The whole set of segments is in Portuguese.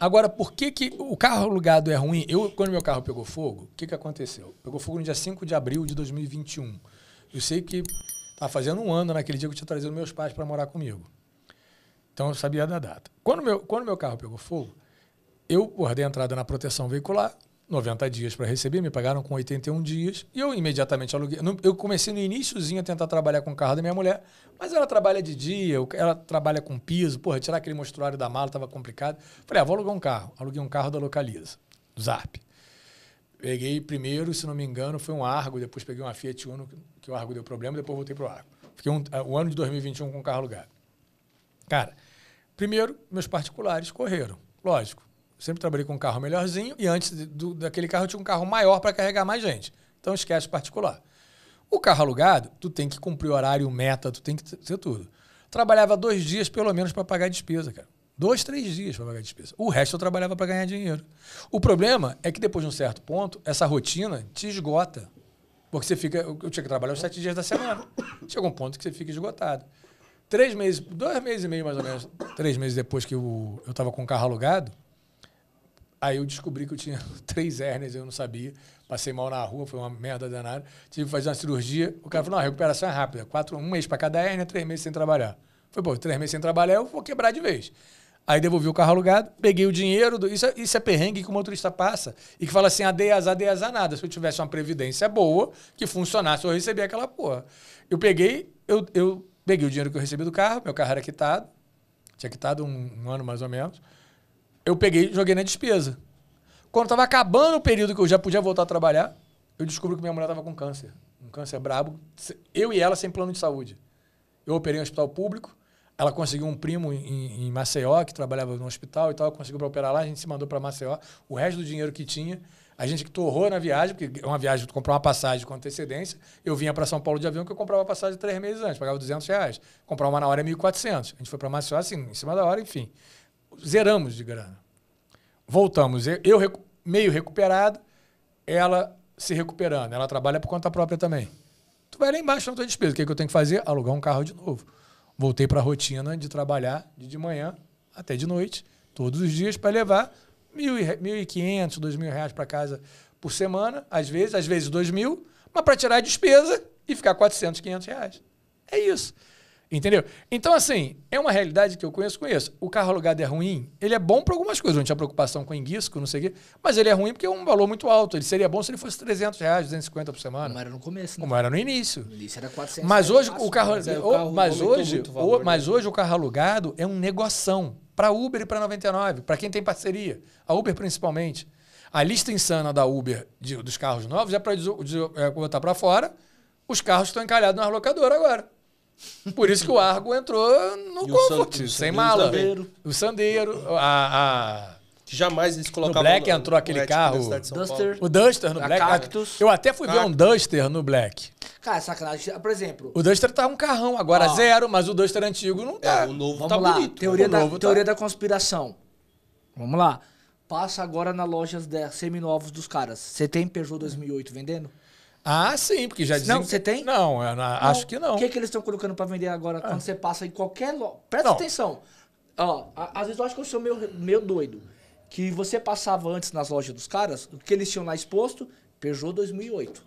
Agora, por que, que o carro alugado é ruim? Eu, quando meu carro pegou fogo, o que, que aconteceu? Pegou fogo no dia 5 de abril de 2021. Eu sei que estava fazendo um ano naquele dia que eu tinha trazido meus pais para morar comigo. Então eu sabia da data. Quando meu, quando meu carro pegou fogo, eu guardei a entrada na proteção veicular, 90 dias para receber, me pagaram com 81 dias e eu imediatamente aluguei. Eu comecei no iníciozinho a tentar trabalhar com o carro da minha mulher, mas ela trabalha de dia, ela trabalha com piso, porra, tirar aquele mostruário da mala estava complicado. Falei, ah, vou alugar um carro. Aluguei um carro da Localiza, do Zarp. Peguei primeiro, se não me engano, foi um Argo, depois peguei uma Fiat Uno, que o Argo deu problema, depois voltei pro Argo. Fiquei um, é, o ano de 2021 com o carro alugado. Cara, primeiro, meus particulares correram, lógico sempre trabalhei com um carro melhorzinho e antes do, daquele carro eu tinha um carro maior para carregar mais gente. Então esquece particular. O carro alugado, tu tem que cumprir horário, meta, tu tem que ser tudo. Trabalhava dois dias pelo menos para pagar a despesa, cara. Dois, três dias para pagar a despesa. O resto eu trabalhava para ganhar dinheiro. O problema é que depois de um certo ponto, essa rotina te esgota. Porque você fica. Eu tinha que trabalhar os sete dias da semana. Chega um ponto que você fica esgotado. Três meses, dois meses e meio mais ou menos, três meses depois que eu estava com o carro alugado, Aí eu descobri que eu tinha três hérnias, eu não sabia. Passei mal na rua, foi uma merda danada. Tive que fazer uma cirurgia. O cara falou: não, a recuperação é rápida. Quatro, um mês para cada hérnia, três meses sem trabalhar. Foi bom, três meses sem trabalhar, eu vou quebrar de vez. Aí devolvi o carro alugado, peguei o dinheiro. Do, isso, é, isso é perrengue que o motorista passa e que fala assim: ADEAS, ADEAS, nada. Se eu tivesse uma previdência boa, que funcionasse, eu recebia aquela porra. Eu peguei, eu, eu peguei o dinheiro que eu recebi do carro, meu carro era quitado, tinha quitado um, um ano mais ou menos eu peguei joguei na despesa. Quando estava acabando o período que eu já podia voltar a trabalhar, eu descubro que minha mulher estava com câncer. Um câncer brabo. Eu e ela sem plano de saúde. Eu operei em um hospital público. Ela conseguiu um primo em, em Maceió, que trabalhava no hospital e tal, conseguiu para operar lá, a gente se mandou para Maceió. O resto do dinheiro que tinha, a gente que torrou na viagem, porque é uma viagem, tu comprar uma passagem com antecedência. Eu vinha para São Paulo de avião, que eu comprava passagem três meses antes, pagava 200 reais. Comprar uma na hora é 1.400. A gente foi para Maceió, assim, em cima da hora, enfim zeramos de grana. Voltamos, eu recu meio recuperado, ela se recuperando. Ela trabalha por conta própria também. Tu vai lá embaixo na tua despesa. O que, é que eu tenho que fazer? Alugar um carro de novo. Voltei para a rotina de trabalhar de, de manhã até de noite, todos os dias, para levar R$ 1.500, R$ 2.000 para casa por semana, às vezes, às vezes R$ 2.000, mas para tirar a despesa e ficar 400, 500 reais. É isso. Entendeu? Então, assim, é uma realidade que eu conheço, conheço. O carro alugado é ruim, ele é bom para algumas coisas. a gente tinha preocupação com enguisco, não sei o quê. Mas ele é ruim porque é um valor muito alto. Ele seria bom se ele fosse 300 reais, 250 por semana. Como era no começo, né? Como era no início. No início era 400 Mas hoje, é, o carro, mas, o carro mas hoje, valor, o, mas né? hoje o carro alugado é um negoção. Para Uber e para 99, para quem tem parceria. A Uber principalmente. A lista insana da Uber de, dos carros novos é para é, botar para fora os carros que estão encalhados na locadora agora. Por isso que o Argo entrou no e comfort, o sem o mala. Sandeiro. O Sandeiro, a, a que jamais eles colocavam. o Black no, entrou no aquele carro. Duster. O Duster no a Black. Cactus. Eu até fui Cactus. ver um Duster no Black. Cara, sacanagem. Por exemplo. O Duster tá um carrão, agora zero, mas o Duster antigo não tá. É, o novo tá Vamos tá lá. bonito. Teoria, da, tá. teoria tá. da conspiração. Vamos lá. Passa agora na lojas seminovos dos caras. Você tem Peugeot 2008 vendendo? Ah, sim, porque já dizem. Não, você tem? Não, não, acho que não. O que, é que eles estão colocando para vender agora quando ah. você passa em qualquer loja? Presta não. atenção. Ó, às vezes eu acho que eu sou meio, meio doido. Que você passava antes nas lojas dos caras, o que eles tinham lá exposto, Peugeot 2008.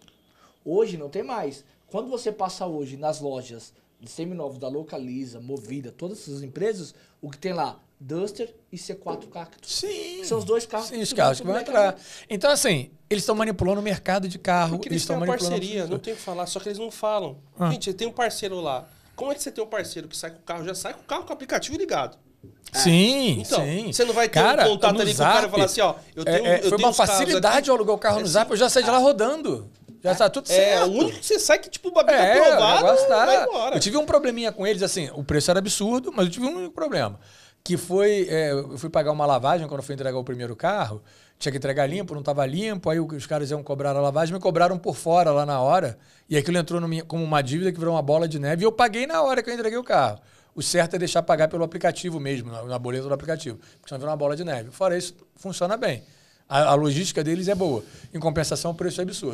Hoje não tem mais. Quando você passa hoje nas lojas de seminovos da Localiza, Movida, todas essas empresas, o que tem lá? Duster e C4 Cactus. Sim. São os dois carros. Sim, os carros que vão entrar. Então, assim, eles estão manipulando o mercado de carro. Porque eles, têm uma parceria, não tem o que falar, só que eles não falam. Ah. Gente, tem um parceiro lá. Como é que você tem um parceiro que sai com o carro? Já sai com o carro com o aplicativo ligado. É. Sim, então, sim. Você não vai ter cara, um contato ali Zap, com o cara e falar assim, ó, eu é, tenho, é, é, eu Foi tenho uma facilidade eu alugar o carro no é Zap, eu já saí de lá rodando. Já tá tudo é, certo. É, o único que você sai que, tipo, o bagulho tá é, aprovado, tá. vai embora. Eu tive um probleminha com eles, assim, o preço era absurdo, mas eu tive um único problema que foi. É, eu fui pagar uma lavagem quando fui entregar o primeiro carro. Tinha que entregar limpo, não estava limpo. Aí os caras iam cobrar a lavagem, me cobraram por fora lá na hora. E aquilo entrou minha, como uma dívida que virou uma bola de neve. E eu paguei na hora que eu entreguei o carro. O certo é deixar pagar pelo aplicativo mesmo, na, boleta do aplicativo, porque senão virou uma bola de neve. Fora isso, funciona bem. A, a logística deles é boa. Em compensação, o preço é absurdo.